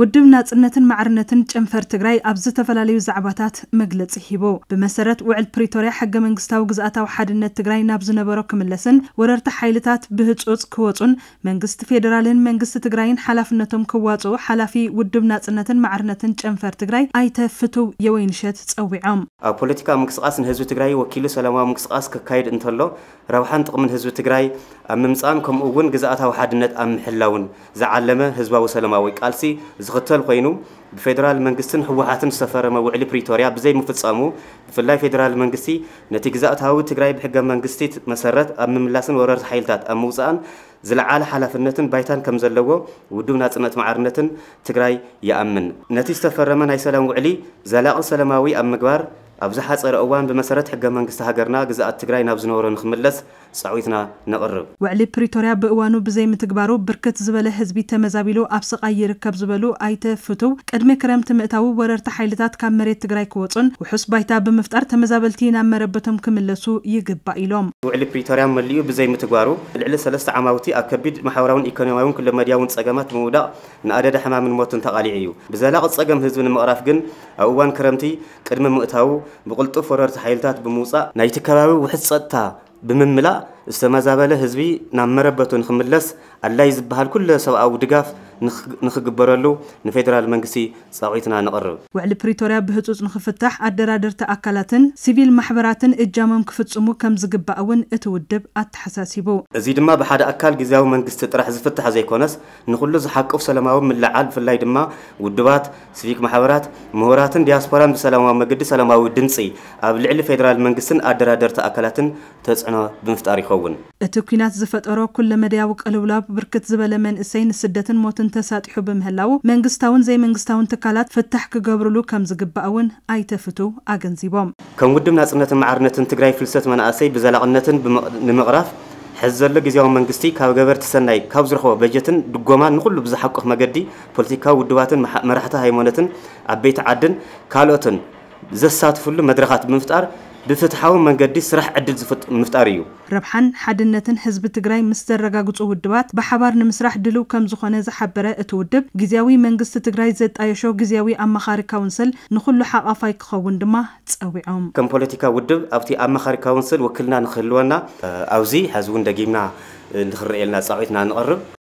ውድብ ናጽነትን ማዕርነትን ጨንፈር ትግራይ ኣብ ዝተፈላለዩ ዛዕባታት መግለፂ ሂቡ ብመሰረት ውዕል ፕሪቶርያ ሕገ መንግስታዊ ግዝኣታዊ ሓድነት ትግራይ ናብ ዝነበሮ ክምለስን ወረርቲ ሓይልታት ብህፁፅ ክወፁን መንግስቲ ፌደራልን መንግስቲ ትግራይን ሓላፍነቶም ክዋፅኡ ሓላፊ ውድብ ናጽነትን ማዕርነትን ጨንፈር ትግራይ ኣይተ ፍትው የወይንሸት ፀዊዖም ኣብ ፖለቲካ ምንቅስቃስ ንህዝቢ ትግራይ ወኪሉ ሰላማዊ ምንቅስቃስ ክካየድ እንተሎ ረብሓን ጥቕምን ህዝቢ ትግራይ ኣብ ምምፃእን ከምኡ እውን ግዝኣታዊ ሓድነት ኣብ ምሕላውን ዝዓለመ ህዝባዊ ሰላማዊ ቃልሲ زغتل خوينو بفدرال منجستن هو حاتن سفر ما وعلي بريتوريا بزي مفتصامو في اللاي فدرال منجستي نتيجة تهاو تجري بحجة منجستي مسرت أم ملاسن ورر حيلتات أم موزان زل على حالة فنتن بيتان كم زلوا ودون هات نت معرنتن يا أمن نتيجة سفر ما نيسلام وعلي زلاق سلماوي أم مجبر ኣብ ዝሓፀረ እዋን ብመሰረት ሕገ መንግስቲ ሃገርና ግዛኣት ትግራይ ናብ ዝነበሮ ንክምለስ ፃዊትና ነቕርብ ውዕሊ ፕሪቶርያ ብእዋኑ ብዘይምትግባሩ ብርክት ዝበለ ህዝቢ ተመዛቢሉ ኣብ ስቃይ ይርከብ ዝበሉ ኣይተ ፍቱው ቅድሚ ክረምቲ ምእታዊ ወረርቲ ሓይልታት ካብ መሬት ትግራይ ክወፁን ውሑስ ባይታ ብምፍጣር ተመዛበልቲ ናብ መረበቶም ክምለሱ ይግባእ ኢሎም وعلى بريطانيا مليو بزي متقارو العلة سلست عماوتي أكبد محاورون إيكونوميون كل ما ديون تسقمات مودا نأدى حمام من موت تقاليعيو بزلا قد سقم هزون المعرف جن أوان كرمتي قدم مؤتاو بقول تفرر تحيلتات بموسى نيت كراو وحصتها بمملأ ዝተመዛበለ ህዝቢ ናብ መረበቱ ንክምለስ ኣድላይ ዝበሃል ኩለ ሰብኣዊ ድጋፍ ንክግበረሉ ንፌደራል መንግስቲ ፀቂትና ንቕርብ ውዕሊ ፕሪቶርያ ብህፁፅ ንክፍታሕ ኣደራደርቲ ኣካላትን ሲቪል ማሕበራትን እጃሞም ክፍፅሙ ከም ዝግባእ እውን እቲ ውድብ ኣተሓሳሲቡ እዚ ድማ ብሓደ ኣካል ግዜያዊ መንግስቲ ጥራሕ ዝፍታሕ ዘይኮነስ ንኩሉ ዝሓቅፍ ሰላማዊ ምልዓል ብፍላይ ድማ ውድባት ሲቪክ ማሕበራት ምሁራትን ዲያስፖራን ብሰላማዊ መገዲ ሰላማዊ ድምፂ ኣብ ልዕሊ ፌደራል መንግስትን ኣደራደርቲ ኣካላትን ተፅዕኖ ብምፍጣር ይኸውን ይኸውን እቲ ኩናት ዝፈጠሮ ኩሉ መድያዊ ቅልውላብ ብርክት ዝበለ መንእሰይ ንስደትን ሞትን ተሳጢሑ ብምህላው መንግስታውን ዘይመንግስታውን ትካላት ፍታሕ ክገብርሉ ከም ዝግባእ እውን ኣይተፍቱ ኣገንዚቦም ከም ውድብ ናፅነትን ማዕርነትን ትግራይ ፍልሰት መናእሰይ ብዘላቕነትን ንምቕራፍ ሕዚ ዘሎ ግዜያዊ መንግስቲ ካብ ገበርቲ ሰናይ ካብ ዝረኽቦ በጀትን ድጎማን ንኩሉ ብዝሓቁፍ መገዲ ፖለቲካዊ ውድባትን መራሕቲ ሃይማኖትን ኣበይቲ ዓድን ካልኦትን ዘሳትፍሉ መድረኻት ብምፍጣር ብፍትሓዊ መንገዲ ስራሕ ዕድል ምፍጣር እዩ ረብሓን ሓድነትን ህዝቢ ትግራይ ምስ ዘረጋግፁ ውድባት ብሓባር ንምስራሕ ድልው ከም ዝኾነ ዝሓበረ እቲ ውድብ ግዜያዊ መንግስቲ ትግራይ ዘጣየሾ ግዜያዊ ኣማኻሪ ካውንስል ንኩሉ ሓቃፋይ ክኸውን ድማ ፀዊዖም ከም ፖለቲካ ውድብ ኣብቲ ኣማኻሪ ካውንስል ውክልና ንክህልወና ኣብዚ ሕዚ እውን ደጊምና ንክርአየልና ፃዊትና ንቐርብ